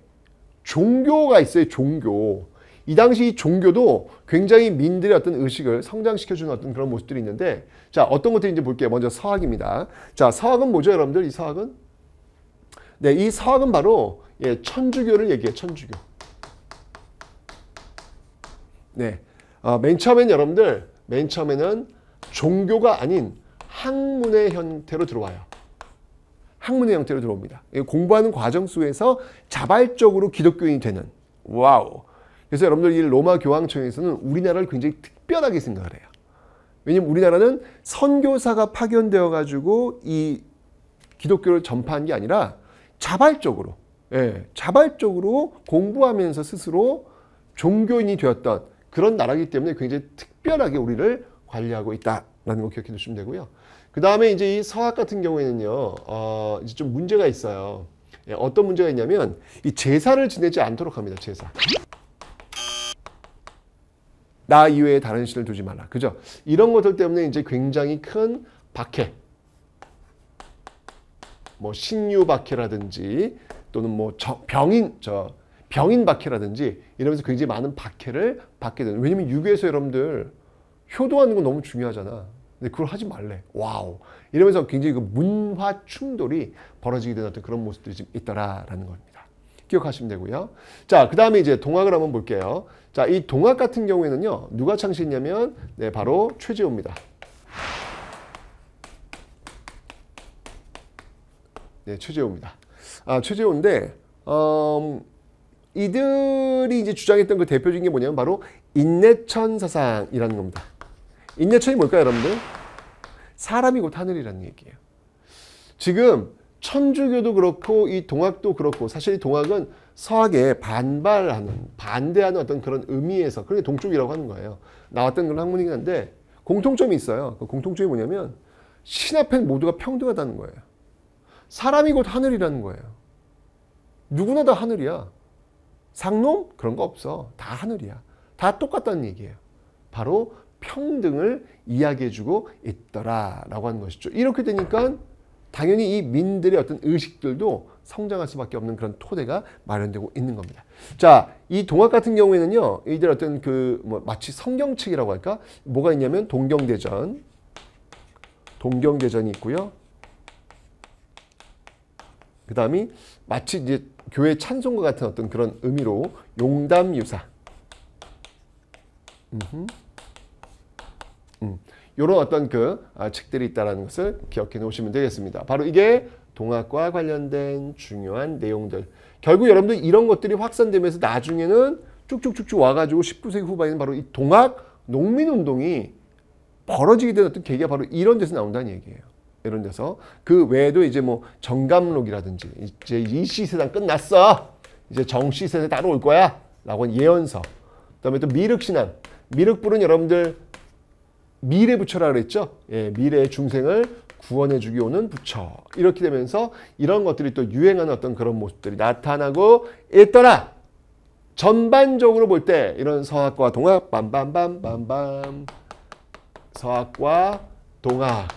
종교가 있어요. 종교. 이 당시 이 종교도 굉장히 민들의 어떤 의식을 성장시켜주는 어떤 그런 모습들이 있는데 자 어떤 것들인지 볼게요. 먼저 서학입니다. 자 서학은 뭐죠 여러분들 이 서학은? 네 이 서학은 바로 예, 천주교를 얘기해 천주교. 네. 어, 맨 처음엔 여러분들 맨 처음에는 종교가 아닌 학문의 형태로 들어와요. 학문의 형태로 들어옵니다. 공부하는 과정 속에서 자발적으로 기독교인이 되는 와우 그래서 여러분들 이 로마 교황청에서는 우리나라를 굉장히 특별하게 생각을 해요. 왜냐면 우리나라는 선교사가 파견되어 가지고 이 기독교를 전파한 게 아니라 자발적으로 예, 자발적으로 공부하면서 스스로 종교인이 되었던 그런 나라이기 때문에 굉장히 특별하게 우리를 관리하고 있다라는 거 기억해 두시면 되고요. 그 다음에 이제 이 서학 같은 경우에는요, 어, 이제 좀 문제가 있어요. 예, 어떤 문제가 있냐면 이 제사를 지내지 않도록 합니다. 제사. 나 이외에 다른 신을 두지 말라. 그죠? 이런 것들 때문에 이제 굉장히 큰 박해. 뭐 신유 박해라든지 또는 뭐 저, 병인 저 병인 박해라든지 이러면서 굉장히 많은 박해를 받게 되는. 왜냐면 유교에서 여러분들 효도하는 거 너무 중요하잖아. 근데 그걸 하지 말래. 와우. 이러면서 굉장히 그 문화 충돌이 벌어지게 되는 어떤 그런 모습들이 지금 있더라라는 겁니다. 기억하시면 되고요. 자, 그 다음에 이제 동학을 한번 볼게요. 자, 이 동학 같은 경우에는요. 누가 창시했냐면 네, 바로 최재호입니다. 네, 최재호입니다. 아, 최재호인데 음, 이들이 이제 주장했던 그 대표적인 게 뭐냐면 바로 인내천 사상이라는 겁니다. 인내천이 뭘까요, 여러분들? 사람이 곧 하늘이라는 얘기예요. 지금 천주교도 그렇고 이 동학도 그렇고 사실 이 동학은 서학에 반발하는 반대하는 어떤 그런 의미에서 그게 동쪽이라고 하는 거예요. 나왔던 그런 학문이긴 한데 공통점이 있어요. 그 공통점이 뭐냐면 신 앞엔 모두가 평등하다는 거예요. 사람이 곧 하늘이라는 거예요. 누구나 다 하늘이야. 상놈? 그런 거 없어. 다 하늘이야. 다 똑같다는 얘기예요. 바로 평등을 이야기해주고 있더라 라고 하는 것이죠. 이렇게 되니까 당연히 이 민들의 어떤 의식들도 성장할 수밖에 없는 그런 토대가 마련되고 있는 겁니다. 자, 이 동학 같은 경우에는요, 이들 어떤 그뭐 마치 성경책이라고 할까? 뭐가 있냐면 동경대전, 동경대전이 있고요. 그 다음이 마치 이제 교회 찬송과 같은 어떤 그런 의미로 용담유사. 이런 음. 어떤 그 아, 책들이 있다는 것을 기억해 놓으시면 되겠습니다. 바로 이게 동학과 관련된 중요한 내용들. 결국 여러분들 이런 것들이 확산되면서 나중에는 쭉쭉쭉쭉 와가지고 19세기 후반에는 바로 이 동학 농민운동이 벌어지게 된 어떤 계기가 바로 이런 데서 나온다는 얘기예요. 이런 데서. 그 외에도 이제 뭐 정감록이라든지 이제 이씨 세상 끝났어. 이제 정씨 세상 따로 올 거야. 라고 하 예언서. 그 다음에 또 미륵신앙. 미륵불은 여러분들 미래 부처라 그랬죠. 예, 미래의 중생을 구원해 주기오는 부처 이렇게 되면서 이런 것들이 또 유행하는 어떤 그런 모습들이 나타나고 있더라. 전반적으로 볼 때 이런 서학과 동학 빰빰빰빰빰 서학과 동학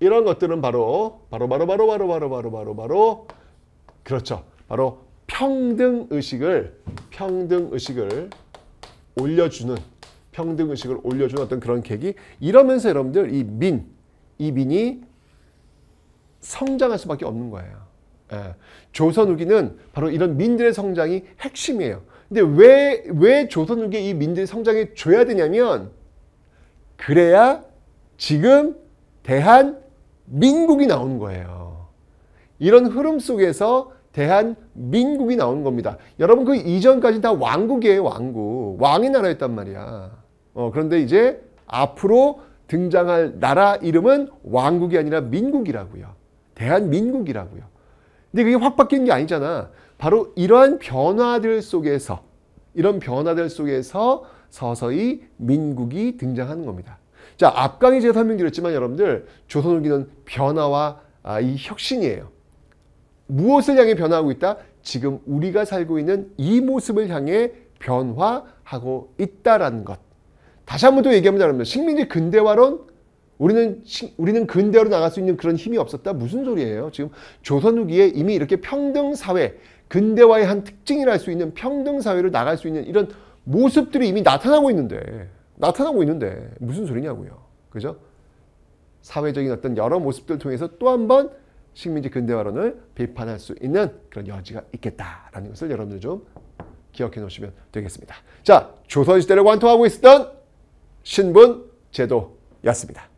이런 것들은 바로 바로 바로 바로 바로 바로 바로 바로 바로 그렇죠. 바로 평등 의식을 평등 의식을 올려주는 평등 의식을 올려준 어떤 그런 계기 이러면서 여러분들 이 민, 이 민이 성장할 수밖에 없는 거예요. 예. 조선 후기는 바로 이런 민들의 성장이 핵심이에요. 근데 왜, 왜 조선 후기이 민들의 성장이 줘야 되냐면 그래야 지금 대한민국이 나오 거예요. 이런 흐름 속에서 대한민국이 나오 겁니다. 여러분 그 이전까지 다 왕국이에요. 왕국. 왕의 나라였단 말이야. 어, 그런데 이제 앞으로 등장할 나라 이름은 왕국이 아니라 민국이라고요. 대한민국이라고요. 근데 그게 확 바뀐 게 아니잖아. 바로 이러한 변화들 속에서 이런 변화들 속에서 서서히 민국이 등장하는 겁니다. 자, 앞강의 제가 설명드렸지만 여러분들 조선후기는 변화와 아, 이 혁신이에요. 무엇을 향해 변화하고 있다? 지금 우리가 살고 있는 이 모습을 향해 변화하고 있다라는 것. 다시 한번또 얘기하면 식민지 근대화론 우리는 우리는 근대화로 나갈 수 있는 그런 힘이 없었다. 무슨 소리예요? 지금 조선 후기에 이미 이렇게 평등 사회, 근대화의 한 특징이라 할 수 있는 평등 사회로 나갈 수 있는 이런 모습들이 이미 나타나고 있는데 나타나고 있는데 무슨 소리냐고요. 그죠? 사회적인 어떤 여러 모습들 통해서 또 한 번 식민지 근대화론을 비판할 수 있는 그런 여지가 있겠다라는 것을 여러분들 좀 기억해 놓으시면 되겠습니다. 자, 조선시대를 관통하고 있었던 신분 제도였습니다.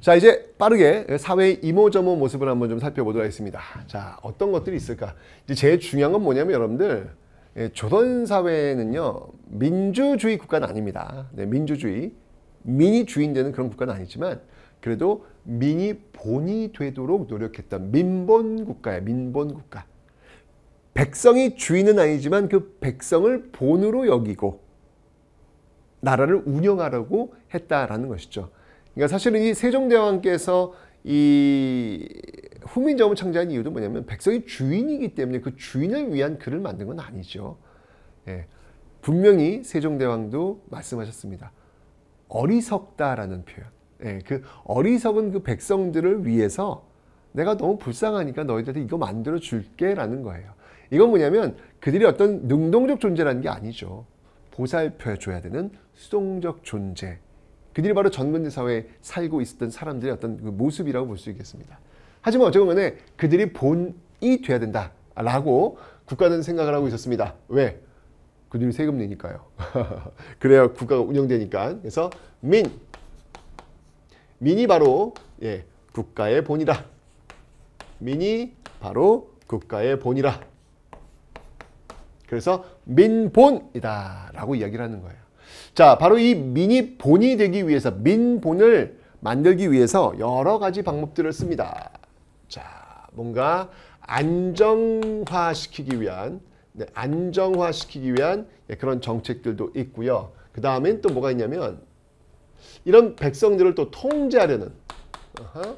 자 이제 빠르게 사회의 이모저모 모습을 한번 좀 살펴보도록 하겠습니다. 자 어떤 것들이 있을까? 이제 제일 중요한 건 뭐냐면 여러분들 예, 조선사회는요 민주주의 국가는 아닙니다. 네, 민주주의 민이 주인되는 그런 국가는 아니지만 그래도 민이 본이 되도록 노력했던 민본 국가예요. 민본 국가. 백성이 주인은 아니지만 그 백성을 본으로 여기고 나라를 운영하라고 했다라는 것이죠. 그러니까 사실은 이 세종대왕께서 이 후민정음을 창제한 이유도 뭐냐면 백성이 주인이기 때문에 그 주인을 위한 글을 만든 건 아니죠. 예, 분명히 세종대왕도 말씀하셨습니다. 어리석다라는 표현. 예, 그 어리석은 그 백성들을 위해서 내가 너무 불쌍하니까 너희들한테 이거 만들어 줄게라는 거예요. 이건 뭐냐면 그들이 어떤 능동적 존재라는 게 아니죠. 보살펴줘야 되는 수동적 존재. 그들이 바로 전근대 사회에 살고 있었던 사람들의 어떤 그 모습이라고 볼 수 있겠습니다. 하지만 어쩌면 그들이 본이 돼야 된다라고 국가는 생각을 하고 있었습니다. 왜? 그들이 세금 내니까요. (laughs) 그래야 국가가 운영되니까. 그래서 민, 민이 바로 예, 국가의 본이다. 민이 바로 국가의 본이라. 그래서 민본이다 라고 이야기를 하는 거예요. 자 바로 이 민이 본이 되기 위해서 민본을 만들기 위해서 여러 가지 방법들을 씁니다. 자 뭔가 안정화시키기 위한 네, 안정화시키기 위한 예, 그런 정책들도 있고요. 그 다음엔 또 뭐가 있냐면 이런 백성들을 또 통제하려는 어허,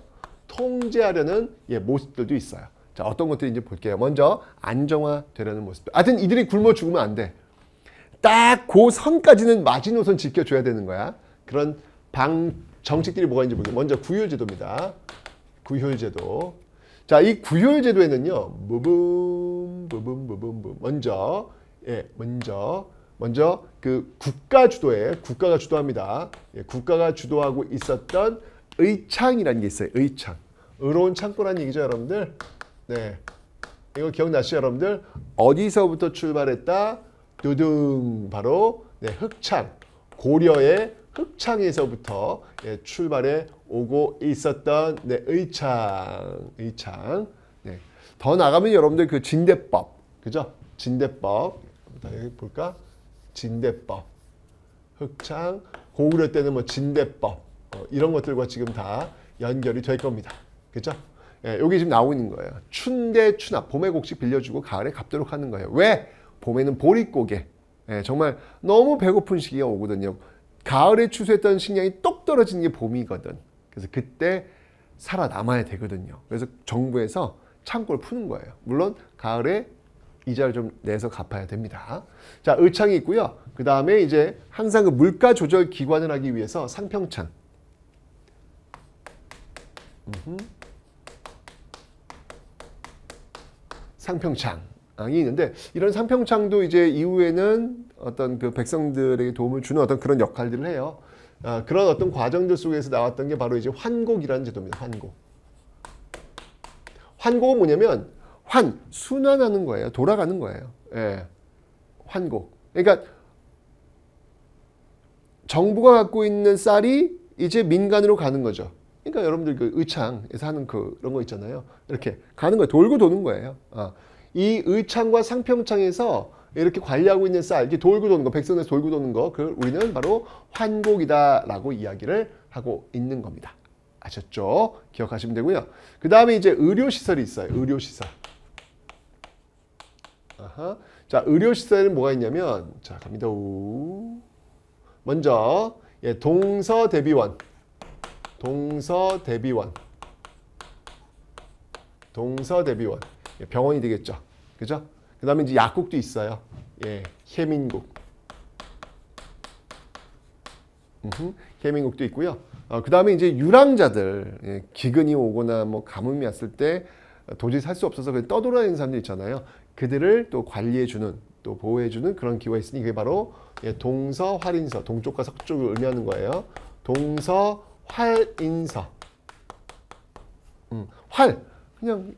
통제하려는 예, 모습들도 있어요. 자, 어떤 것들인지 볼게요. 먼저 안정화되려는 모습. 하여튼 이들이 굶어 죽으면 안 돼. 딱 그 선까지는 마지노선 지켜줘야 되는 거야. 그런 방 정책들이 뭐가 있는지 보죠. 먼저 구휼제도입니다. 구휼제도. 자, 이 구휼제도에는요. 부분 부분 부분 부분. 먼저 예, 먼저 먼저 그 국가 주도에 국가가 주도합니다. 예, 국가가 주도하고 있었던 의창이라는 게 있어요. 의창. 의로운 창고라는 얘기죠, 여러분들. 네. 이거 기억나시죠, 여러분들? 어디서부터 출발했다? 두둥 바로 네, 흑창, 고려의 흑창에서부터 예, 출발해 오고 있었던 네, 의창, 의창. 네. 더 나가면 여러분들 그 진대법, 그죠? 진대법. 여기 볼까? 진대법, 흑창, 고구려 때는 뭐 진대법 어, 이런 것들과 지금 다 연결이 될 겁니다. 그죠? 예, 여기 지금 나오고 있는 거예요. 춘대 추나 봄에 곡식 빌려주고 가을에 갚도록 하는 거예요. 왜? 봄에는 보리 고개 예, 정말 너무 배고픈 시기가 오거든요. 가을에 추수했던 식량이 똑 떨어지는 게 봄이거든. 그래서 그때 살아남아야 되거든요. 그래서 정부에서 창고를 푸는 거예요. 물론 가을에 이자를 좀 내서 갚아야 됩니다. 자, 을창이 있고요. 그 다음에 이제 항상 그 물가 조절 기관을 하기 위해서 상평창. 상평창 이 있는데 이런 상평창도 이제 이후에는 어떤 그 백성들에게 도움을 주는 어떤 그런 역할들을 해요. 아, 그런 어떤 과정들 속에서 나왔던 게 바로 이제 환곡이라는 제도입니다. 환곡. 환곡은 뭐냐면 환 순환하는 거예요. 돌아가는 거예요. 예. 환곡. 그러니까 정부가 갖고 있는 쌀이 이제 민간으로 가는 거죠. 그러니까 여러분들 그 의창에서 하는 그, 그런 거 있잖아요. 이렇게 가는 거예요. 돌고 도는 거예요. 아, 이 의창과 상평창에서 이렇게 관리하고 있는 쌀, 이게 돌고 도는 거, 백선에서 돌고 도는 거, 그걸 우리는 바로 환곡이다라고 이야기를 하고 있는 겁니다. 아셨죠? 기억하시면 되고요. 그 다음에 이제 의료시설이 있어요. 의료시설. 아하. 자, 의료시설은 뭐가 있냐면, 자, 갑니다. 우. 먼저, 예, 동서대비원. 동서 대비원. 동서 대비원. 예, 병원이 되겠죠. 그죠? 그 다음에 이제 약국도 있어요. 예, 해민국. 음흠, 해민국도 있고요. 어, 그 다음에 이제 유랑자들, 예, 기근이 오거나 뭐 가뭄이 왔을 때 도저히 살 수 없어서 그냥 떠돌아다니는 사람들 있잖아요. 그들을 또 관리해주는, 또 보호해주는 그런 기구가 있으니 그게 바로 예, 동서, 활인서, 동쪽과 서쪽을 의미하는 거예요. 동서, 활인사. 음, 활. 그냥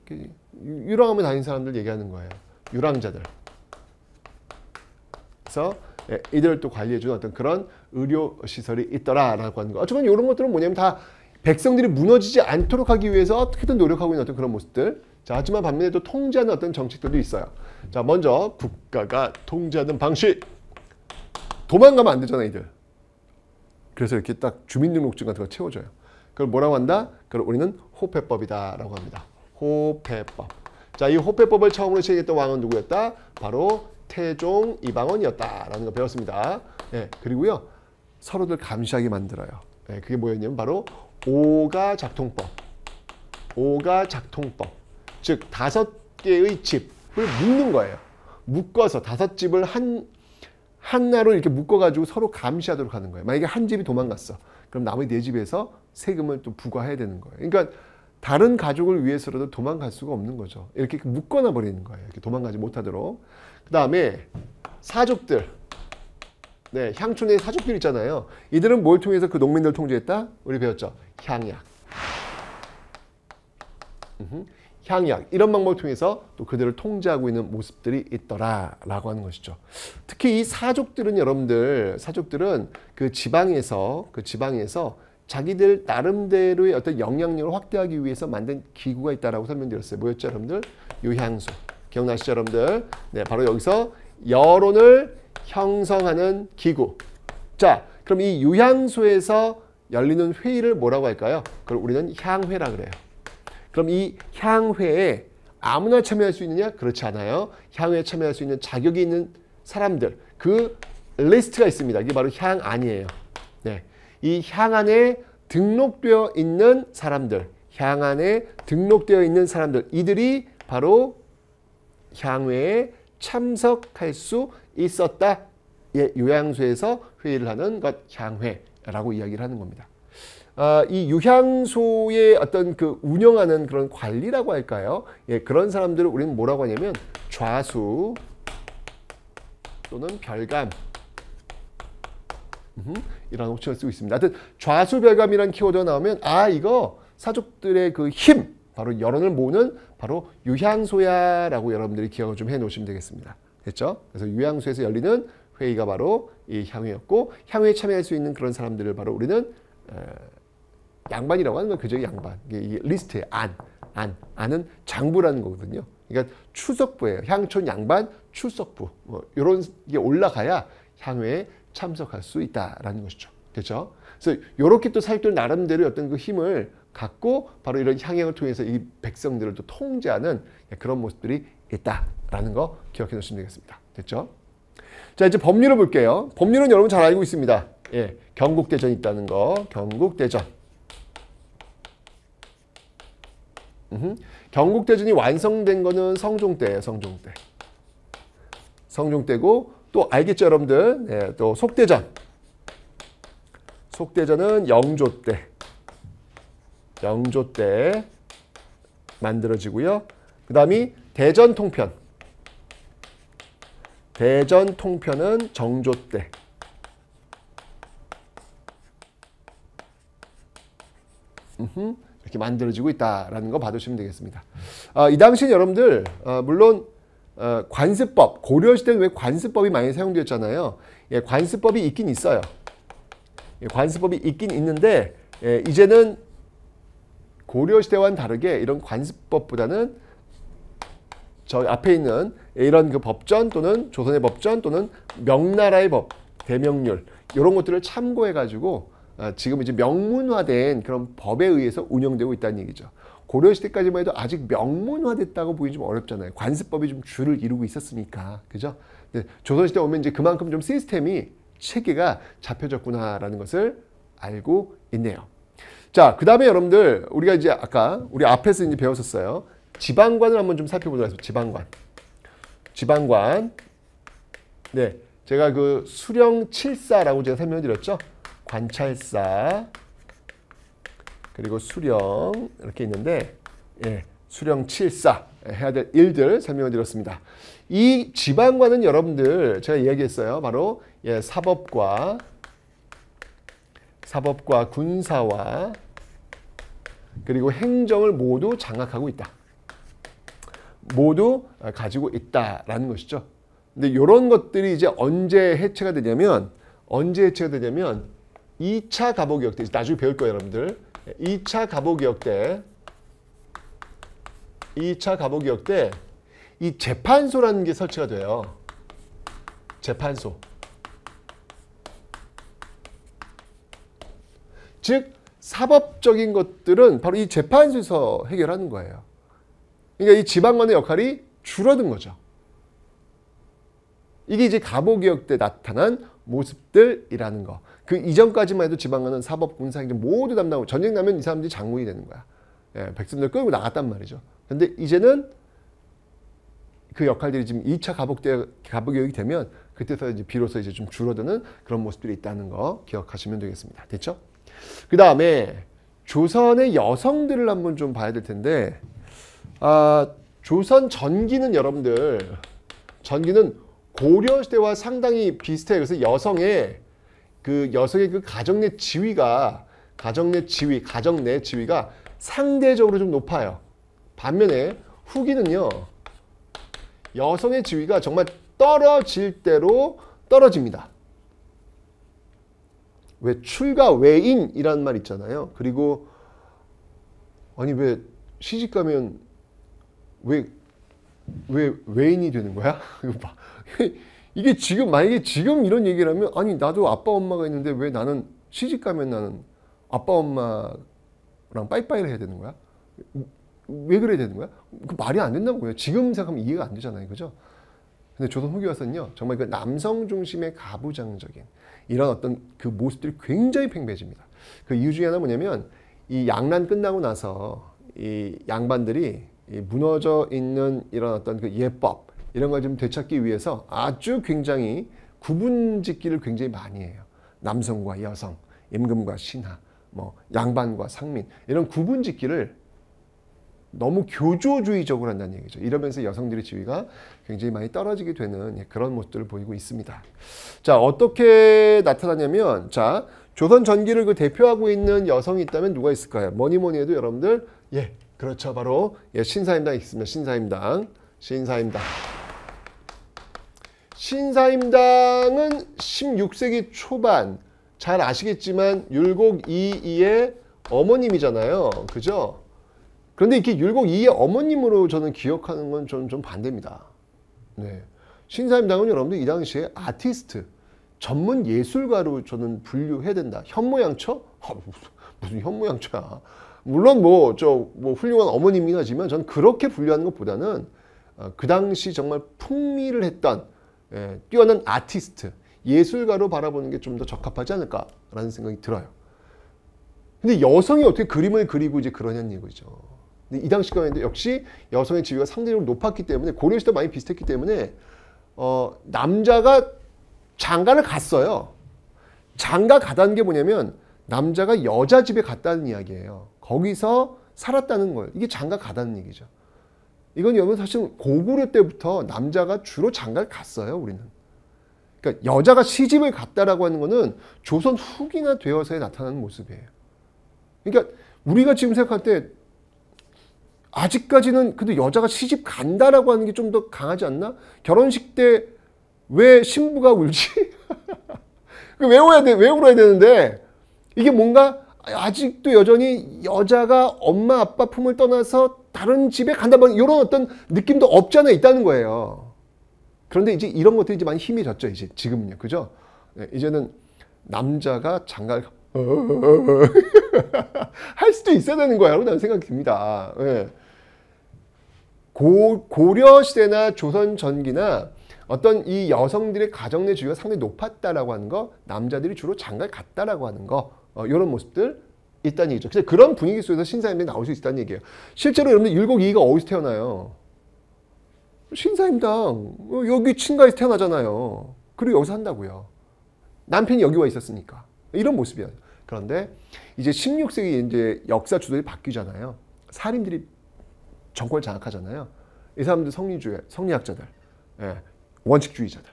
유랑하면 다닌 사람들 얘기하는 거예요. 유랑자들. 그래서 예, 이들을 또 관리해주는 어떤 그런 의료시설이 있더라라고 하는 거. 어쨌건 이런 것들은 뭐냐면 다 백성들이 무너지지 않도록 하기 위해서 어떻게든 노력하고 있는 어떤 그런 모습들. 자, 하지만 반면에 또 통제하는 어떤 정책들도 있어요. 자, 먼저 국가가 통제하는 방식. 도망가면 안 되잖아, 이들. 그래서 이렇게 딱 주민등록증 같은 걸 채워줘요. 그걸 뭐라고 한다? 그걸 우리는 호패법이다라고 합니다. 호패법. 자, 이 호패법을 처음으로 시행했던 왕은 누구였다? 바로 태종 이방원이었다라는 걸 배웠습니다. 예, 그리고요. 서로들 감시하게 만들어요. 예, 그게 뭐였냐면 바로 오가작통법. 오가작통법. 즉 다섯 개의 집을 묶는 거예요. 묶어서 다섯 집을 한 한나로 이렇게 묶어가지고 서로 감시하도록 하는 거예요. 만약에 한 집이 도망갔어. 그럼 나머지 네 집에서 세금을 또 부과해야 되는 거예요. 그러니까 다른 가족을 위해서라도 도망갈 수가 없는 거죠. 이렇게 묶어놔 버리는 거예요. 이렇게 도망가지 못하도록. 그 다음에 사족들. 네, 향촌의 사족들 있잖아요. 이들은 뭘 통해서 그 농민들을 통제했다? 우리 배웠죠. 향약. 향약 이런 방법을 통해서 또 그들을 통제하고 있는 모습들이 있더라라고 하는 것이죠. 특히 이 사족들은 여러분들 사족들은 그 지방에서 그 지방에서 자기들 나름대로의 어떤 영향력을 확대하기 위해서 만든 기구가 있다라고 설명드렸어요. 뭐였죠, 여러분들? 유향수. 기억나시죠, 여러분들? 네, 바로 여기서 여론을 형성하는 기구. 자, 그럼 이 유향수에서 열리는 회의를 뭐라고 할까요? 그걸 우리는 향회라 그래요. 그럼 이 향회에 아무나 참여할 수 있느냐? 그렇지 않아요. 향회에 참여할 수 있는 자격이 있는 사람들 그 리스트가 있습니다. 이게 바로 향안이에요. 네. 이 향안에 등록되어 있는 사람들 향안에 등록되어 있는 사람들 이들이 바로 향회에 참석할 수 있었다. 예, 요양소에서 회의를 하는 것 향회라고 이야기를 하는 겁니다. 아, 이 유향소의 어떤 그 운영하는 그런 관리라고 할까요? 예, 그런 사람들을 우리는 뭐라고 하냐면 좌수 또는 별감 이런 호칭을 쓰고 있습니다. 하여튼 좌수 별감이란 키워드가 나오면 아 이거 사족들의 그 힘 바로 여론을 모는 바로 유향소야라고 여러분들이 기억을 좀 해놓으시면 되겠습니다. 됐죠? 그래서 유향소에서 열리는 회의가 바로 이 향회였고 향회에 참여할 수 있는 그런 사람들을 바로 우리는 에, 양반이라고 하는 건 그저 양반. 이게 리스트에 안, 안, 안은 장부라는 거거든요. 그러니까 추석부예요. 향촌 양반 추석부. 뭐요런게 올라가야 향회에 참석할 수 있다라는 것이죠. 그렇죠? 그래서 요렇게또 사역들 나름대로 어떤 그 힘을 갖고 바로 이런 향행을 통해서 이 백성들을 또 통제하는 예, 그런 모습들이 있다라는 거 기억해 놓으시면 되겠습니다. 됐죠? 자 이제 법률을 볼게요. 법률은 여러분 잘 알고 있습니다. 예, 경국대전 있다는 거, 경국대전. 경국대전이 완성된 거는 성종 때예요. 성종 때. 성종 때고 또 알겠죠 여러분들. 네, 또 속대전. 속대전은 영조 때. 영조 때 만들어지고요. 그 다음이 대전 통편. 대전 통편은 정조 때. 음흠. 이렇게 만들어지고 있다라는 거 봐두시면 되겠습니다. 어, 이 당시 여러분들 어, 물론 어, 관습법 고려시대는 왜 관습법이 많이 사용되었잖아요. 예, 관습법이 있긴 있어요. 예, 관습법이 있긴 있는데 예, 이제는 고려시대와는 다르게 이런 관습법보다는 저 앞에 있는 이런 그 법전 또는 조선의 법전 또는 명나라의 법, 대명률 이런 것들을 참고해가지고 아, 지금 이제 명문화된 그런 법에 의해서 운영되고 있다는 얘기죠. 고려시대까지만 해도 아직 명문화됐다고 보기 좀 어렵잖아요. 관습법이 좀 주를 이루고 있었으니까. 그죠? 조선시대 오면 이제 그만큼 좀 시스템이 체계가 잡혀졌구나라는 것을 알고 있네요. 자, 그 다음에 여러분들, 우리가 이제 아까 우리 앞에서 이제 배웠었어요. 지방관을 한번 좀 살펴보도록 하겠습니다. 지방관. 지방관. 네. 제가 그 수령 7사라고 제가 설명드렸죠. 관찰사 그리고 수령 이렇게 있는데 예, 수령 7사 해야 될 일들 설명을 드렸습니다. 이 지방과는 여러분들 제가 이야기했어요. 바로 예, 사법과 사법과 군사와 그리고 행정을 모두 장악하고 있다. 모두 가지고 있다라는 것이죠. 근데 이런 것들이 이제 언제 해체가 되냐면 언제 해체가 되냐면 2차 갑오기역 때, 나중에 배울 거예요, 여러분들. 2차 갑오기역 때, 2차 갑오기역 때, 이 재판소라는 게 설치가 돼요. 재판소. 즉, 사법적인 것들은 바로 이 재판소에서 해결하는 거예요. 그러니까 이 지방관의 역할이 줄어든 거죠. 이게 이제 갑오기역 때 나타난 모습들이라는 거. 그 이전까지만 해도 지방관은 사법, 군사, 행정 모두 담당하고 전쟁 나면 이 사람들이 장군이 되는 거야. 예, 백성들 끌고 나갔단 말이죠. 근데 이제는 그 역할들이 지금 2차 가복대, 가복교육이 되면 그때서 이제 비로소 이제 좀 줄어드는 그런 모습들이 있다는 거 기억하시면 되겠습니다. 됐죠? 그 다음에 조선의 여성들을 한번 좀 봐야 될 텐데, 아, 조선 전기는 여러분들, 전기는 고려시대와 상당히 비슷해요. 그래서 여성의 그 여성의 그 가정 내 지위가 가정 내 지위, 가정 내 지위가 상대적으로 좀 높아요. 반면에 후기는요. 여성의 지위가 정말 떨어질 대로 떨어집니다. 왜 출가 외인이라는 말 있잖아요. 그리고 아니 왜 시집 가면 왜 왜 외인이 되는 거야? (laughs) 이게 지금 만약에 지금 이런 얘기를 하면 아니 나도 아빠 엄마가 있는데 왜 나는 시집 가면 나는 아빠 엄마랑 빠이빠이를 해야 되는 거야? 왜 그래야 되는 거야? 그 말이 안 된다고요. 지금 생각하면 이해가 안 되잖아요. 그죠? 근데 조선 후기 와서는요. 정말 그 남성 중심의 가부장적인 이런 어떤 그 모습들이 굉장히 팽배해집니다. 그 이유 중에 하나 뭐냐면 이 양란 끝나고 나서 이 양반들이 이 무너져 있는 이런 어떤 그 예법 이런 걸 좀 되찾기 위해서 아주 굉장히 구분짓기를 굉장히 많이 해요. 남성과 여성, 임금과 신하, 뭐 양반과 상민 이런 구분짓기를 너무 교조주의적으로 한다는 얘기죠. 이러면서 여성들의 지위가 굉장히 많이 떨어지게 되는 예, 그런 모습들을 보이고 있습니다. 자 어떻게 나타나냐면 자 조선 전기를 그 대표하고 있는 여성이 있다면 누가 있을까요? 뭐니 뭐니 해도 여러분들 예 그렇죠 바로 예 신사임당 있습니다. 신사임당 신사임당 신사임당은 16세기 초반 잘 아시겠지만 율곡 이이의 어머님이잖아요. 그죠? 그런데 이렇게 율곡 이의 어머님으로 저는 기억하는 건 좀 좀 반대입니다. 네. 신사임당은 여러분들 이 당시에 아티스트, 전문 예술가로 저는 분류해야 된다. 현모양처? 아, 무슨, 무슨 현모양처야. 물론 뭐 저뭐 뭐 훌륭한 어머님이긴 하지만 저는 그렇게 분류하는 것보다는 어, 그 당시 정말 풍미를 했던 예, 뛰어난 아티스트, 예술가로 바라보는 게 좀 더 적합하지 않을까라는 생각이 들어요. 근데 여성이 어떻게 그림을 그리고 이제 그러냐는 얘기죠. 근데 이 당시 경우에도 역시 여성의 지위가 상대적으로 높았기 때문에 고려시대 많이 비슷했기 때문에 어, 남자가 장가를 갔어요. 장가 가다는 게 뭐냐면 남자가 여자 집에 갔다는 이야기예요. 거기서 살았다는 거예요. 이게 장가 가다는 얘기죠. 이건 여러분 사실 고구려 때부터 남자가 주로 장가를 갔어요, 우리는. 그러니까 여자가 시집을 갔다라고 하는 거는 조선 후기나 되어서에 나타나는 모습이에요. 그러니까 우리가 지금 생각할 때 아직까지는 근데 여자가 시집 간다라고 하는 게 좀 더 강하지 않나? 결혼식 때 왜 신부가 울지? 외워야 (laughs) 돼, 외울어야 되는데 이게 뭔가 아직도 여전히 여자가 엄마 아빠 품을 떠나서 다른 집에 간다 뭐 이런 어떤 느낌도 없지 않아 있다는 거예요. 그런데 이제 이런 것들이 이제 많이 힘이 졌죠 이제 지금은요, 그죠? 네, 이제는 남자가 장가를 (laughs) 할 수도 있어야 되는 거야라고 저는 생각이 듭니다. 네. 고, 고려 시대나 조선 전기나 어떤 이 여성들의 가정 내주위가 상당히 높았다라고 하는 거, 남자들이 주로 장가를 갔다라고 하는 거, 어, 이런 모습들 있다는 얘기죠. 그래서 그런 분위기 속에서 신사임당 나올 수 있다는 얘기예요. 실제로 여러분들 일곱 이가 어디서 태어나요? 신사임당 여기 친가에서 태어나잖아요. 그리고 여기서 한다고요. 남편이 여기 와 있었으니까 이런 모습이야. 그런데 이제 16세기 이제 역사 주도이 바뀌잖아요. 사림들이 정권을 장악하잖아요. 이 사람들 성리주의, 성리학자들, 예, 원칙주의자들,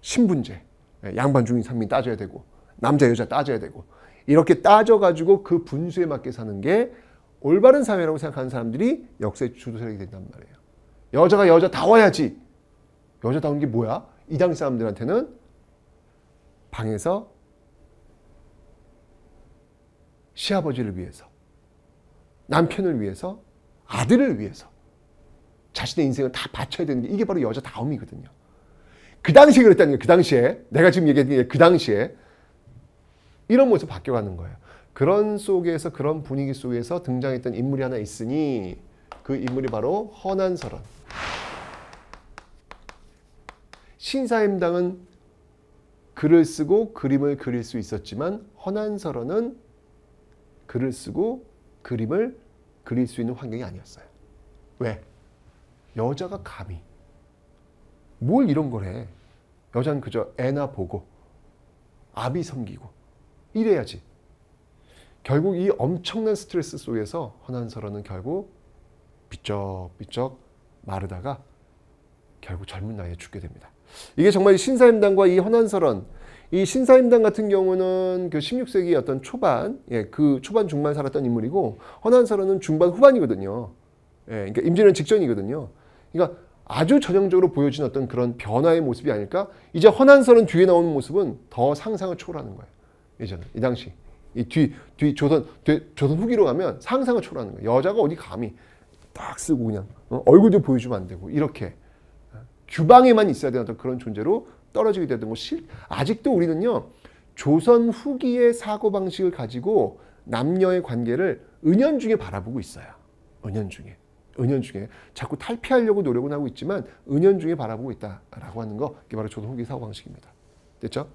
신분제, 예, 양반중인 삼민 따져야 되고 남자 여자 따져야 되고 이렇게 따져가지고 그 분수에 맞게 사는 게 올바른 사회라고 생각하는 사람들이 역사의 주도 세력이 된단 말이에요. 여자가 여자다워야지. 여자다운 게 뭐야? 이 당시 사람들한테는 방에서 시아버지를 위해서, 남편을 위해서, 아들을 위해서 자신의 인생을 다 바쳐야 되는 게 이게 바로 여자다움이거든요. 그 당시에 그랬다는 거예요. 그 당시에 내가 지금 얘기했던 게 그 당시에 이런 모습 바뀌어가는 거예요. 그런 속에서 그런 분위기 속에서 등장했던 인물이 하나 있으니 그 인물이 바로 허난설원. 신사임당은 글을 쓰고 그림을 그릴 수 있었지만 허난설원은 글을 쓰고 그림을 그릴 수 있는 환경이 아니었어요. 왜? 여자가 감히 뭘 이런 걸 해. 여자는 그저 애나 보고 아비 섬기고 이래야지. 결국 이 엄청난 스트레스 속에서 허난설어는 결국 삐쩍삐쩍 마르다가 결국 젊은 나이에 죽게 됩니다. 이게 정말 신사임당과 이 허난설언 이 신사임당 같은 경우는 그 16세기 어떤 초반 예, 그 초반 중반 살았던 인물이고 허난설언은 중반 후반이거든요. 예, 그러니까 임진왜 직전이거든요. 그러니까 아주 전형적으로 보여진 어떤 그런 변화의 모습이 아닐까? 이제 허난설은 뒤에 나오는 모습은 더 상상을 초월하는 거예요. 예전에 이 당시 이 뒤 뒤 조선 뒤, 조선 후기로 가면 상상을 초월하는 거예요. 여자가 어디 감히 딱 쓰고 그냥 어? 얼굴도 보여주면 안 되고 이렇게 어, 규방에만 있어야 되는 어떤 그런 존재로 떨어지게 되던 것이 아직도 우리는요 조선 후기의 사고 방식을 가지고 남녀의 관계를 은연중에 바라보고 있어요. 은연중에. 은연중에 자꾸 탈피하려고 노력은 하고 있지만 은연중에 바라보고 있다라고 하는 거 이게 바로 조선 후기 사고 방식입니다. 됐죠?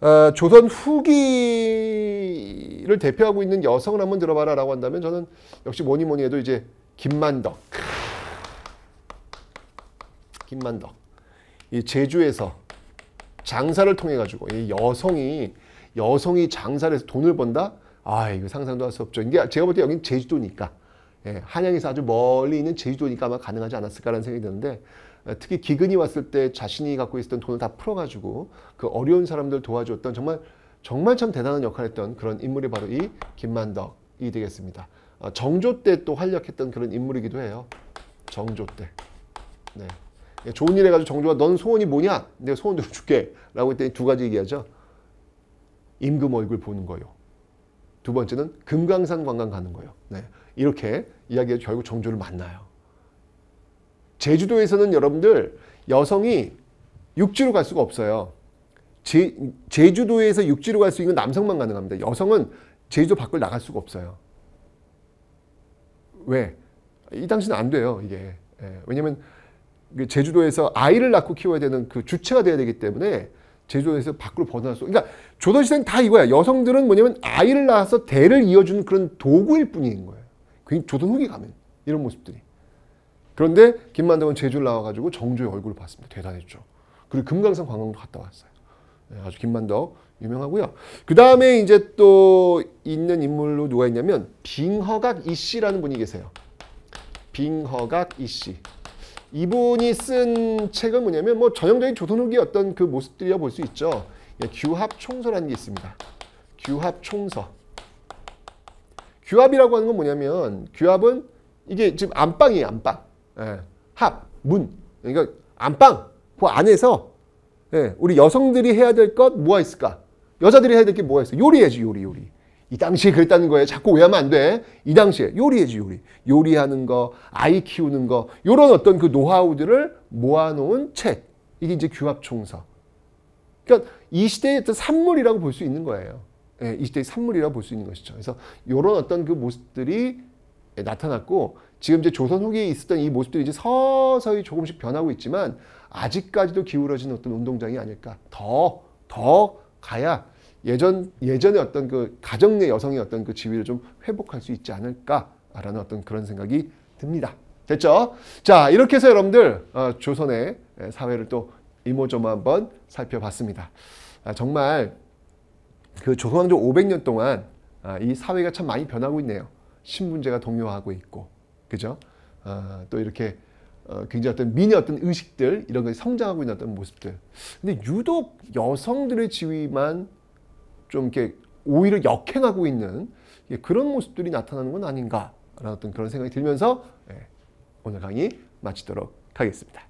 어, 조선 후기를 대표하고 있는 여성을 한번 들어봐라 라고 한다면 저는 역시 뭐니 뭐니 해도 이제 김만덕. 김만덕. 이 제주에서 장사를 통해 가지고 이 여성이 여성이 장사를 해서 돈을 번다? 아 이거 상상도 할 수 없죠. 이게 제가 볼 때여기 제주도니까 예, 한양에서 아주 멀리 있는 제주도니까 아마 가능하지 않았을까라는 생각이 드는데 특히 기근이 왔을 때 자신이 갖고 있었던 돈을 다 풀어가지고 그 어려운 사람들 도와줬던 정말 정말 참 대단한 역할을 했던 그런 인물이 바로 이 김만덕이 되겠습니다. 어, 정조 때 또 활약했던 그런 인물이기도 해요. 정조 때. 네. 예, 좋은 일 해가지고 정조가 넌 소원이 뭐냐? 내가 소원 들어줄게. 라고 했더니 두 가지 얘기하죠. 임금 얼굴 보는 거요. 두 번째는 금강산 관광 가는 거요. 네. 이렇게 이야기해서 결국 정조를 만나요. 제주도에서는 여러분들 여성이 육지로 갈 수가 없어요. 제, 제주도에서 육지로 갈 수 있는 남성만 가능합니다. 여성은 제주도 밖을 나갈 수가 없어요. 왜? 이 당시는 안 돼요, 이게. 예, 왜냐면 그 제주도에서 아이를 낳고 키워야 되는 그 주체가 돼야 되기 때문에 제주도에서 밖으로 벗어날 수. 그러니까 조선시대는 다 이거야. 여성들은 뭐냐면 아이를 낳아서 대를 이어주는 그런 도구일 뿐인 거예요. 그 조선 후기 가면 이런 모습들이. 그런데 김만덕은 제주를 나와가지고 정조의 얼굴을 봤습니다. 대단했죠. 그리고 금강산 관광도 갔다 왔어요. 네, 아주 김만덕 유명하고요. 그 다음에 이제 또 있는 인물로 누가 있냐면 빙허각 이씨라는 분이 계세요. 빙허각 이씨. 이분이 쓴 책은 뭐냐면 뭐 전형적인 조선 후기 어떤 그 모습들이라 볼수 있죠. 예, 규합총서라는 게 있습니다. 규합총서. 규합이라고 하는 건 뭐냐면 규합은 이게 지금 안방이에요. 안방. 예, 합, 문. 그러니까 안방 그 안에서 예, 우리 여성들이 해야 될 것 뭐가 있을까? 여자들이 해야 될 게 뭐가 있어? 요리해지 요리 요리. 이 당시에 그랬다는 거예요. 자꾸 오해하면 안 돼. 이 당시에 요리해지 요리. 요리하는 거, 아이 키우는 거, 요런 어떤 그 노하우들을 모아놓은 책. 이게 이제 규합총서. 그러니까 이 시대의 어떤 산물이라고 볼 수 있는 거예요. 예, 이 시대의 산물이라고 볼 수 있는 것이죠. 그래서 요런 어떤 그 모습들이 나타났고 지금 이제 조선 후기에 있었던 이 모습들이 이제 서서히 조금씩 변하고 있지만 아직까지도 기울어진 어떤 운동장이 아닐까. 더, 더 가야 예전, 예전의 어떤 그 가정 내 여성의 어떤 그 지위를 좀 회복할 수 있지 않을까라는 어떤 그런 생각이 듭니다. 됐죠? 자, 이렇게 해서 여러분들 어, 조선의 사회를 또 이모저모 한번 살펴봤습니다. 아, 정말 그 조선왕조 500년 동안 아, 이 사회가 참 많이 변하고 있네요. 신분제가 동요하고 있고 그죠? 어, 또 이렇게 어, 굉장히 어떤 미니 어떤 의식들 이런 것이 성장하고 있는 어떤 모습들. 근데 유독 여성들의 지위만 좀 이렇게 오히려 역행하고 있는 그런 모습들이 나타나는 건 아닌가라는 어떤 그런 생각이 들면서 예, 오늘 강의 마치도록 하겠습니다.